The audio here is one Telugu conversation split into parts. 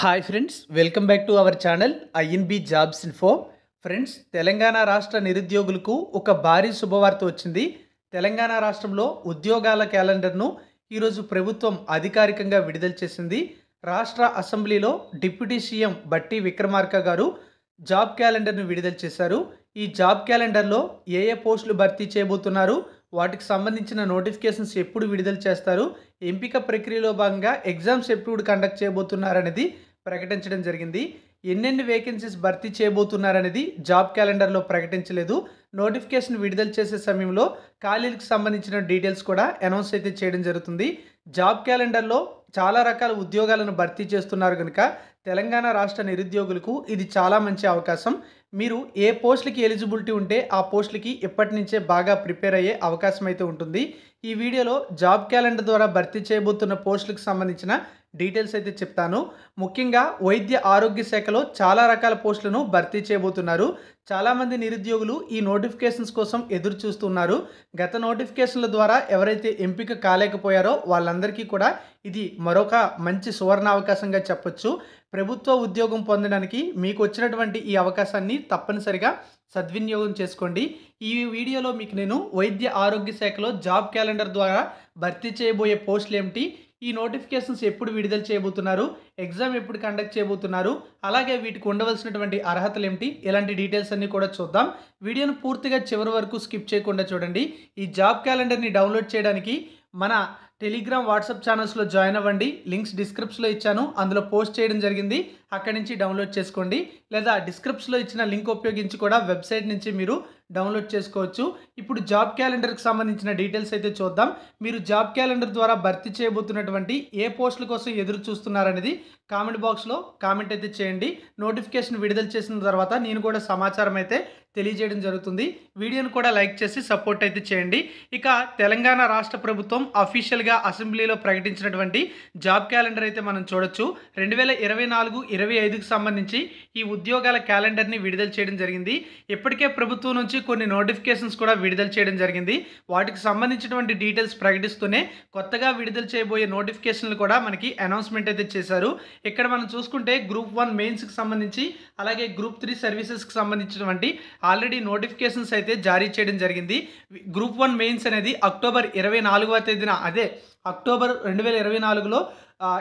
hi friends welcome back to our channel INB jobs info friends Telangana రాష్ట్ర నిరుద్యోగులకు ఒక భారీ శుభవార్త వచ్చింది తెలంగాణ రాష్ట్రంలో ఉద్యోగాల క్యాలెండర్ను ఈరోజు ప్రభుత్వం అధికారికంగా విడుదల చేసింది రాష్ట్ర అసెంబ్లీలో డిప్యూటీ సీఎం బట్టి విక్రమార్క గారు జాబ్ క్యాలెండర్ను విడుదల చేశారు ఈ జాబ్ క్యాలెండర్లో ఏ ఏ పోస్టులు భర్తీ చేయబోతున్నారు వాటికి సంబంధించిన నోటిఫికేషన్స్ ఎప్పుడు విడుదల చేస్తారు ఎంపిక ప్రక్రియలో భాగంగా ఎగ్జామ్స్ ఎప్పుడు కండక్ట్ చేయబోతున్నారనేది ప్రకటించడం జరిగింది ఎన్నెన్ని వేకెన్సీస్ భర్తీ చేయబోతున్నారనేది జాబ్ క్యాలెండర్లో ప్రకటించలేదు నోటిఫికేషన్ విడుదల చేసే సమయంలో ఖాళీలకు సంబంధించిన డీటెయిల్స్ కూడా అనౌన్స్ అయితే చేయడం జరుగుతుంది జాబ్ క్యాలెండర్లో చాలా రకాల ఉద్యోగాలను భర్తీ చేస్తున్నారు కనుక తెలంగాణ రాష్ట్ర నిరుద్యోగులకు ఇది చాలా మంచి అవకాశం మీరు ఏ పోస్టులకి ఎలిజిబిలిటీ ఉంటే ఆ పోస్టులకి ఎప్పటి నుంచే బాగా ప్రిపేర్ అయ్యే అవకాశం అయితే ఉంటుంది ఈ వీడియోలో జాబ్ క్యాలెండర్ ద్వారా భర్తీ చేయబోతున్న పోస్టులకు సంబంధించిన డీటెయిల్స్ అయితే చెప్తాను ముఖ్యంగా వైద్య ఆరోగ్య శాఖలో చాలా రకాల పోస్టులను భర్తీ చేయబోతున్నారు చాలామంది నిరుద్యోగులు ఈ నోటిఫికేషన్స్ కోసం ఎదురు చూస్తున్నారు గత నోటిఫికేషన్ల ద్వారా ఎవరైతే ఎంపిక కాలేకపోయారో వాళ్ళందరికీ కూడా ఇది మరొక మంచి సువర్ణ అవకాశంగా చెప్పొచ్చు ప్రభుత్వ ఉద్యోగం పొందడానికి మీకు వచ్చినటువంటి ఈ అవకాశాన్ని తప్పనిసరిగా సద్వినియోగం చేసుకోండి ఈ వీడియోలో మీకు నేను వైద్య ఆరోగ్య శాఖలో జాబ్ క్యాలెండర్ ద్వారా భర్తీ చేయబోయే పోస్టులు ఏమిటి ఈ నోటిఫికేషన్స్ ఎప్పుడు విడుదల చేయబోతున్నారు ఎగ్జామ్ ఎప్పుడు కండక్ట్ చేయబోతున్నారు అలాగే వీటికి ఉండవలసినటువంటి అర్హతలు ఏమిటి ఇలాంటి డీటెయిల్స్ అన్నీ కూడా చూద్దాం వీడియోను పూర్తిగా చివరి వరకు స్కిప్ చేయకుండా చూడండి ఈ జాబ్ క్యాలెండర్ని డౌన్లోడ్ చేయడానికి మన టెలిగ్రామ్ వాట్సాప్ ఛానల్స్లో జాయిన్ అవ్వండి లింక్స్ డిస్క్రిప్షన్లో ఇచ్చాను అందులో పోస్ట్ చేయడం జరిగింది అక్కడి నుంచి డౌన్లోడ్ చేసుకోండి లేదా డిస్క్రిప్షన్లో ఇచ్చిన లింక్ ఉపయోగించి కూడా వెబ్సైట్ నుంచి మీరు డౌన్లోడ్ చేసుకోవచ్చు ఇప్పుడు జాబ్ క్యాలెండర్కి సంబంధించిన డీటెయిల్స్ అయితే చూద్దాం మీరు జాబ్ క్యాలెండర్ ద్వారా భర్తీ చేయబోతున్నటువంటి ఏ పోస్టుల కోసం ఎదురు చూస్తున్నారనేది కామెంట్ బాక్స్లో కామెంట్ అయితే చేయండి నోటిఫికేషన్ విడుదల చేసిన తర్వాత నేను కూడా సమాచారం అయితే తెలియజేయడం జరుగుతుంది వీడియోను కూడా లైక్ చేసి సపోర్ట్ అయితే చేయండి ఇక తెలంగాణ రాష్ట్ర ప్రభుత్వం అఫీషియల్గా అసెంబ్లీలో ప్రకటించినటువంటి జాబ్ క్యాలెండర్ అయితే మనం చూడొచ్చు రెండు వేల ఇరవై నాలుగు ఇరవై ఐదుకు సంబంధించి ఈ ఉద్యోగాల క్యాలెండర్ని విడుదల చేయడం జరిగింది ఇప్పటికే ప్రభుత్వం నుంచి కొన్ని నోటిఫికేషన్స్ కూడా విడుదల చేయడం జరిగింది వాటికి సంబంధించినటువంటి డీటెయిల్స్ ప్రకటిస్తూనే కొత్తగా విడుదల చేయబోయే నోటిఫికేషన్లు కూడా మనకి అనౌన్స్మెంట్ అయితే చేశారు ఇక్కడ మనం చూసుకుంటే గ్రూప్ వన్ మెయిన్స్కి సంబంధించి అలాగే గ్రూప్ త్రీ సర్వీసెస్కి సంబంధించినటువంటి ఆల్రెడీ నోటిఫికేషన్స్ అయితే జారీ చేయడం జరిగింది గ్రూప్ వన్ మెయిన్స్ అనేది అక్టోబర్ ఇరవై నాలుగవ తేదీన అదే అక్టోబర్ రెండు వేల ఇరవై నాలుగులో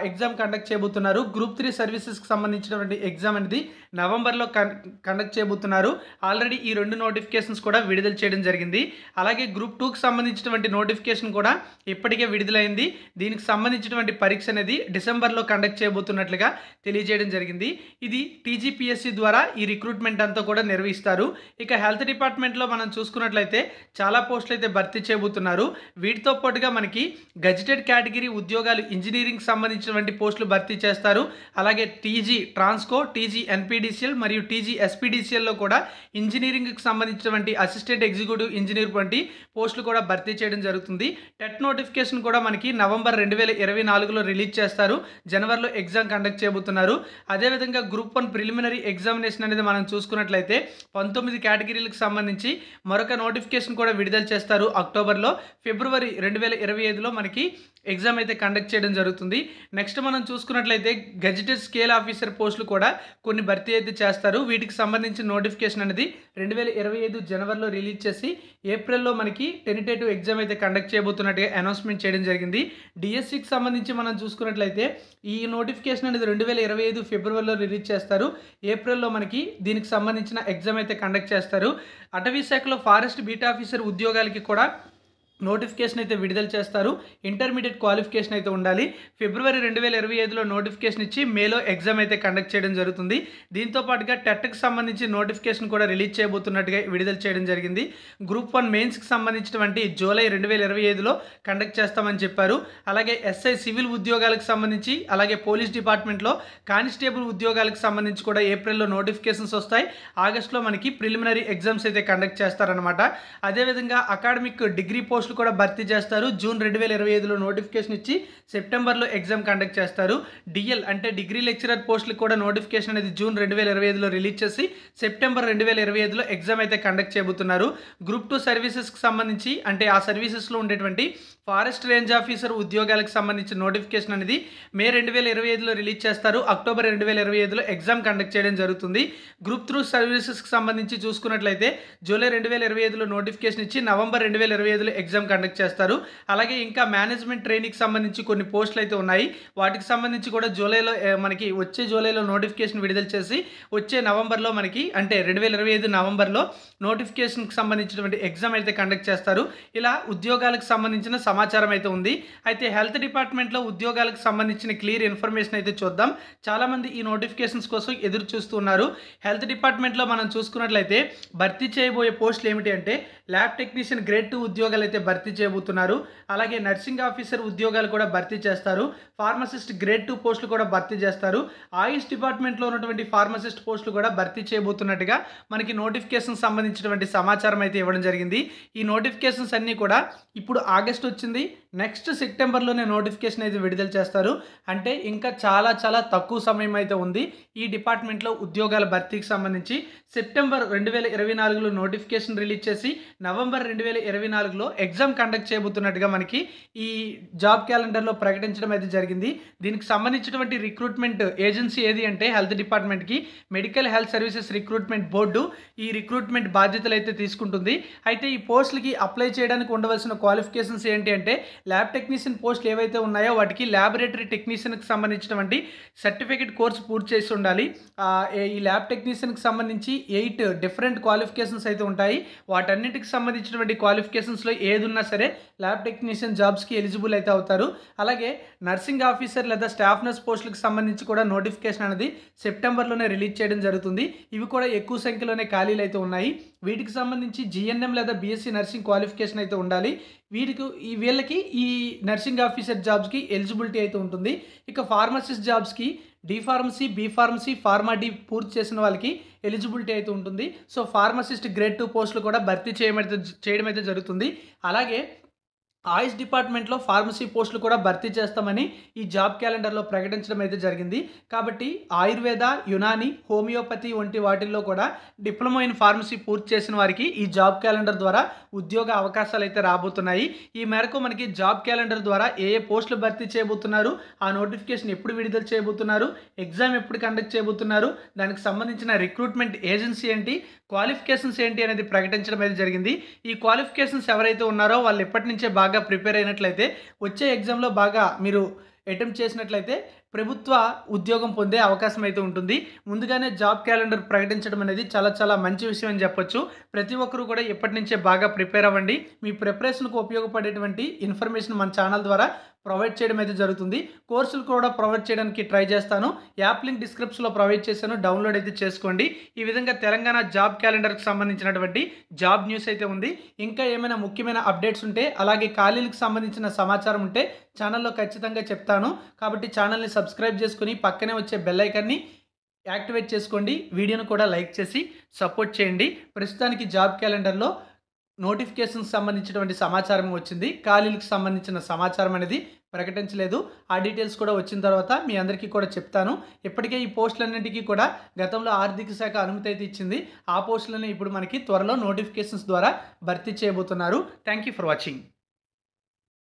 ఎగ్జామ్ కండక్ట్ చేయబోతున్నారు గ్రూప్ త్రీ సర్వీసెస్కి సంబంధించినటువంటి ఎగ్జామ్ అనేది నవంబర్లో కన్ కండక్ట్ చేయబోతున్నారు ఆల్రెడీ ఈ రెండు నోటిఫికేషన్స్ కూడా విడుదల చేయడం జరిగింది అలాగే గ్రూప్ టూకి సంబంధించినటువంటి నోటిఫికేషన్ కూడా ఇప్పటికే విడుదలైంది దీనికి సంబంధించినటువంటి పరీక్ష అనేది డిసెంబర్లో కండక్ట్ చేయబోతున్నట్లుగా తెలియజేయడం జరిగింది ఇది టీజీపీఎస్సీ ద్వారా ఈ రిక్రూట్మెంట్ అంతా కూడా నిర్వహిస్తారు ఇక హెల్త్ డిపార్ట్మెంట్లో మనం చూసుకున్నట్లయితే చాలా పోస్టులు అయితే భర్తీ చేయబోతున్నారు వీటితో పాటుగా మనకి గజిటెడ్ కేటగిరీ ఉద్యోగాలు ఇంజనీరింగ్ సంబంధించి సంబంధించినటువంటి పోస్టులు భర్తీ చేస్తారు అలాగే టీజీ ట్రాన్స్కో టీజీ ఎన్పీడీసీఎల్ మరియు టీజీ ఎస్పీడీసీఎల్లో కూడా ఇంజనీరింగ్కి సంబంధించినటువంటి అసిస్టెంట్ ఎగ్జిక్యూటివ్ ఇంజనీర్ వంటి పోస్టులు కూడా భర్తీ చేయడం జరుగుతుంది టెట్ నోటిఫికేషన్ కూడా మనకి నవంబర్ రెండు వేల ఇరవై నాలుగులో రిలీజ్ చేస్తారు జనవరిలో ఎగ్జామ్ కండక్ట్ చేయబోతున్నారు అదేవిధంగా గ్రూప్ వన్ ప్రిలిమినరీ ఎగ్జామినేషన్ అనేది మనం చూసుకున్నట్లయితే పంతొమ్మిది కేటగిరీలకు సంబంధించి మరొక నోటిఫికేషన్ కూడా విడుదల చేస్తారు అక్టోబర్లో ఫిబ్రవరి రెండు వేల ఇరవై ఐదులో మనకి ఎగ్జామ్ అయితే కండక్ట్ చేయడం జరుగుతుంది నెక్స్ట్ మనం చూసుకున్నట్లయితే గజిటెడ్ స్కేల్ ఆఫీసర్ పోస్టులు కూడా కొన్ని భర్తీ అయితే చేస్తారు వీటికి సంబంధించిన నోటిఫికేషన్ అనేది రెండు వేల ఇరవై ఐదు జనవరిలో రిలీజ్ చేసి ఏప్రిల్లో మనకి టెనిటేటివ్ ఎగ్జామ్ అయితే కండక్ట్ చేయబోతున్నట్టుగా అనౌన్స్మెంట్ చేయడం జరిగింది డిఎస్సికి సంబంధించి మనం చూసుకున్నట్లయితే ఈ నోటిఫికేషన్ అనేది రెండు వేల ఇరవై ఐదు ఫిబ్రవరిలో రిలీజ్ చేస్తారు ఏప్రిల్లో మనకి దీనికి సంబంధించిన ఎగ్జామ్ అయితే కండక్ట్ చేస్తారు అటవీ శాఖలో ఫారెస్ట్ బీట్ ఆఫీసర్ ఉద్యోగాలకి కూడా నోటిఫికేషన్ అయితే విడుదల చేస్తారు ఇంటర్మీడియట్ క్వాలిఫికేషన్ అయితే ఉండాలి ఫిబ్రవరి రెండు వేల ఇరవై ఐదులో నోటిఫికేషన్ ఇచ్చి మేలో ఎగ్జామ్ అయితే కండక్ట్ చేయడం జరుగుతుంది దీంతో పాటుగా టెట్కి సంబంధించి నోటిఫికేషన్ కూడా రిలీజ్ చేయబోతున్నట్టుగా విడుదల చేయడం జరిగింది గ్రూప్ వన్ మెయిన్స్కి సంబంధించినటువంటి జూలై రెండు వేల ఇరవై ఐదులో కండక్ట్ చేస్తామని చెప్పారు అలాగే ఎస్ఐ సివిల్ ఉద్యోగాలకు సంబంధించి అలాగే పోలీస్ డిపార్ట్మెంట్లో కానిస్టేబుల్ ఉద్యోగాలకు సంబంధించి కూడా ఏప్రిల్లో నోటిఫికేషన్స్ వస్తాయి ఆగస్టులో మనకి ప్రిలిమినరీ ఎగ్జామ్స్ అయితే కండక్ట్ చేస్తారనమాట అదేవిధంగా అకాడమిక్ డిగ్రీ పోస్ట్ పోస్టులు కూడా భర్తీ చేస్తారు జూన్ రెండు వేల ఇరవై ఐదులో నోటిఫికేషన్ ఇచ్చి సెప్టెంబర్లో ఎగ్జామ్ కండక్ట్ చేస్తారు డిఎల్ అంటే డిగ్రీ లెక్చరర్ పోస్టులు కూడా నోటిఫికేషన్ అనేది జూన్ రెండు వేల ఇరవై ఐదులో రిలీజ్ చేసి సెప్టెంబర్ రెండు వేల ఇరవై ఐదులో ఎగ్జామ్ అయితే కండక్ట్ చేయబోతున్నారు గ్రూప్ టూ సర్వీసెస్కి సంబంధించి అంటే ఆ సర్వీసెస్లో ఉండేటువంటి ఫారెస్ట్ రేంజ్ ఆఫీసర్ ఉద్యోగాలకు సంబంధించిన నోటిఫికేషన్ అనేది మే రెండు వేల ఇరవై ఐదులో రిలీజ్ చేస్తారు అక్టోబర్ రెండు వేల ఇరవై ఐదులో ఎగ్జామ్ కండక్ట్ చేయడం జరుగుతుంది గ్రూప్ త్రూ సర్వీసెస్కి సంబంధించి చూసుకున్నట్లయితే జూలై రెండు వేల ఇరవై ఐదులో నోటిఫికేషన్ ఇచ్చి నవంబర్ రెండు వేల ఇరవై ఐదులో ఎగ్జామ్ ఎగ్జామ్ కండక్ట్ చేస్తారు అలాగే ఇంకా మేనేజ్మెంట్ ట్రైనింగ్కి సంబంధించి కొన్ని పోస్టులు అయితే ఉన్నాయి వాటికి సంబంధించి కూడా జూలైలో మనకి వచ్చే జూలైలో నోటిఫికేషన్ విడుదల చేసి వచ్చే నవంబర్లో మనకి అంటే రెండు వేల ఇరవై ఐదు నవంబర్లో నోటిఫికేషన్కి సంబంధించినటువంటి ఎగ్జామ్ అయితే కండక్ట్ చేస్తారు ఇలా ఉద్యోగాలకు సంబంధించిన సమాచారం అయితే ఉంది అయితే హెల్త్ డిపార్ట్మెంట్లో ఉద్యోగాలకు సంబంధించిన క్లియర్ ఇన్ఫర్మేషన్ అయితే చూద్దాం చాలామంది ఈ నోటిఫికేషన్స్ కోసం ఎదురు చూస్తున్నారు హెల్త్ డిపార్ట్మెంట్లో మనం చూసుకున్నట్లయితే భర్తీ చేయబోయే పోస్టులు ఏమిటి అంటే ల్యాబ్ టెక్నీషియన్ గ్రేడ్ టూ ఉద్యోగాలు అయితే భర్తీ చేయబోతున్నారు అలాగే నర్సింగ్ ఆఫీసర్ ఉద్యోగాలు కూడా భర్తీ చేస్తారు ఫార్మసిస్ట్ గ్రేడ్ టూ పోస్టులు కూడా భర్తీ చేస్తారు ఆయుష్ డిపార్ట్మెంట్లో ఉన్నటువంటి ఫార్మసిస్ట్ పోస్టులు కూడా భర్తీ చేయబోతున్నట్టుగా మనకి నోటిఫికేషన్ సంబంధించినటువంటి సమాచారం అయితే ఇవ్వడం జరిగింది ఈ నోటిఫికేషన్స్ అన్నీ కూడా ఇప్పుడు ఆగస్ట్ వచ్చింది నెక్స్ట్ సెప్టెంబర్లోనే నోటిఫికేషన్ అయితే విడుదల చేస్తారు అంటే ఇంకా చాలా చాలా తక్కువ సమయం అయితే ఉంది ఈ డిపార్ట్మెంట్లో ఉద్యోగాల భర్తీకి సంబంధించి సెప్టెంబర్ రెండు వేల ఇరవై నాలుగులో నోటిఫికేషన్ రిలీజ్ చేసి నవంబర్ రెండు వేల ఇరవై నాలుగులో ఎగ్జామ్ కండక్ట్ చేయబోతున్నట్టుగా మనకి ఈ జాబ్ క్యాలెండర్లో ప్రకటించడం అయితే జరిగింది దీనికి సంబంధించినటువంటి రిక్రూట్మెంట్ ఏజెన్సీ ఏది అంటే హెల్త్ డిపార్ట్మెంట్కి medical health services recruitment board ఈ రిక్రూట్మెంట్ బాధ్యతలు అయితే తీసుకుంటుంది అయితే ఈ పోస్టులకి అప్లై చేయడానికి ఉండవలసిన క్వాలిఫికేషన్స్ ఏంటి అంటే ల్యాబ్ టెక్నీషియన్ పోస్టులు ఏవైతే ఉన్నాయో వాటికి ల్యాబొరేటరీ టెక్నీషియన్కి సంబంధించినటువంటి సర్టిఫికేట్ కోర్సు పూర్తి చేసి ఉండాలి ఈ ల్యాబ్ టెక్నీషియన్కి సంబంధించి ఎయిట్ డిఫరెంట్ క్వాలిఫికేషన్స్ అయితే ఉంటాయి వాటన్నిటికి సంబంధించినటువంటి క్వాలిఫికేషన్స్లో ఏది ఉన్నా సరే ల్యాబ్ టెక్నీషియన్ జాబ్స్కి ఎలిజిబుల్ అయితే అవుతారు అలాగే నర్సింగ్ ఆఫీసర్ లేదా స్టాఫ్ నర్స్ పోస్టులకు సంబంధించి కూడా నోటిఫికేషన్ అనేది సెప్టెంబర్లోనే రిలీజ్ చేయడం జరుగుతుంది ఇవి కూడా ఎక్కువ సంఖ్యలోనే ఖాళీలు అయితే ఉన్నాయి వీటికి సంబంధించి జిఎన్ఎం లేదా బీఎస్సీ నర్సింగ్ క్వాలిఫికేషన్ అయితే ఉండాలి వీటికి ఈ వీళ్ళకి ఈ నర్సింగ్ ఆఫీసర్ జాబ్స్కి ఎలిజిబిలిటీ అయితే ఉంటుంది ఇక ఫార్మసిస్ట్ జాబ్స్కి D pharmacy B pharmacy pharm D పూర్తి చేసిన వాళ్ళకి ఎలిజిబిలిటీ అయితే ఉంటుంది సో ఫార్మసిస్ట్ గ్రేడ్ టూ పోస్టులు కూడా భర్తీ చేయడం అయితే చేయడం అయితే జరుగుతుంది అలాగే ఆయుష్ డిపార్ట్మెంట్లో ఫార్మసీ పోస్టులు కూడా భర్తీ చేస్తామని ఈ జాబ్ క్యాలెండర్లో ప్రకటించడం అయితే జరిగింది కాబట్టి ఆయుర్వేద యునాని హోమియోపతి వంటి వాటిల్లో కూడా డిప్లొమా ఇన్ ఫార్మసీ పూర్తి చేసిన వారికి ఈ జాబ్ క్యాలెండర్ ద్వారా ఉద్యోగ అవకాశాలు అయితే రాబోతున్నాయి ఈ మేరకు మనకి జాబ్ క్యాలెండర్ ద్వారా ఏ ఏ పోస్టులు భర్తీ చేయబోతున్నారు ఆ నోటిఫికేషన్ ఎప్పుడు విడుదల చేయబోతున్నారు ఎగ్జామ్ ఎప్పుడు కండక్ట్ చేయబోతున్నారు దానికి సంబంధించిన రిక్రూట్మెంట్ ఏజెన్సీ ఏంటి క్వాలిఫికేషన్స్ ఏంటి అనేది ప్రకటించడం అయితే జరిగింది ఈ క్వాలిఫికేషన్స్ ఎవరైతే ఉన్నారో వాళ్ళు ఎప్పటి నుంచే బాగా బాగా ప్రిపేర్ అయినట్లయితే వచ్చే ఎగ్జామ్లో బాగా మీరు అటెంప్ట్ చేసినట్లయితే ప్రభుత్వ ఉద్యోగం పొందే అవకాశం అయితే ఉంటుంది ముందుగానే జాబ్ క్యాలెండర్ ప్రకటించడం అనేది చాలా చాలా మంచి విషయం అని చెప్పొచ్చు ప్రతి ఒక్కరూ కూడా ఎప్పటి నుంచే బాగా ప్రిపేర్ అవ్వండి మీ ప్రిపరేషన్కు ఉపయోగపడేటువంటి ఇన్ఫర్మేషన్ మన ఛానల్ ద్వారా ప్రొవైడ్ చేయడం అయితే జరుగుతుంది కోర్సులు కూడా ప్రొవైడ్ చేయడానికి ట్రై చేస్తాను యాప్ లింక్ డిస్క్రిప్షన్లో ప్రొవైడ్ చేశాను డౌన్లోడ్ అయితే చేసుకోండి ఈ విధంగా తెలంగాణ జాబ్ క్యాలెండర్కి సంబంధించినటువంటి జాబ్ న్యూస్ అయితే ఉంది ఇంకా ఏమైనా ముఖ్యమైన అప్డేట్స్ ఉంటే అలాగే ఖాళీలకు సంబంధించిన సమాచారం ఉంటే ఛానల్లో ఖచ్చితంగా చెప్తాను కాబట్టి ఛానల్ని సబ్స్క్రైబ్ చేసుకుని పక్కనే వచ్చే బెల్ యాక్టివేట్ చేసుకోండి వీడియోను కూడా లైక్ చేసి సపోర్ట్ చేయండి ప్రస్తుతానికి జాబ్ క్యాలెండర్లో నోటిఫికేషన్కి సంబంధించినటువంటి సమాచారం వచ్చింది ఖాళీలకు సంబంధించిన సమాచారం అనేది ప్రకటించలేదు ఆ డీటెయిల్స్ కూడా వచ్చిన తర్వాత మీ అందరికీ కూడా చెప్తాను ఇప్పటికే ఈ పోస్టులన్నింటికీ కూడా గతంలో ఆర్థిక శాఖ అనుమతి అయితే ఇచ్చింది ఆ పోస్టులను ఇప్పుడు మనకి త్వరలో నోటిఫికేషన్స్ ద్వారా భర్తీ చేయబోతున్నారు థ్యాంక్ యూ ఫర్ వాచింగ్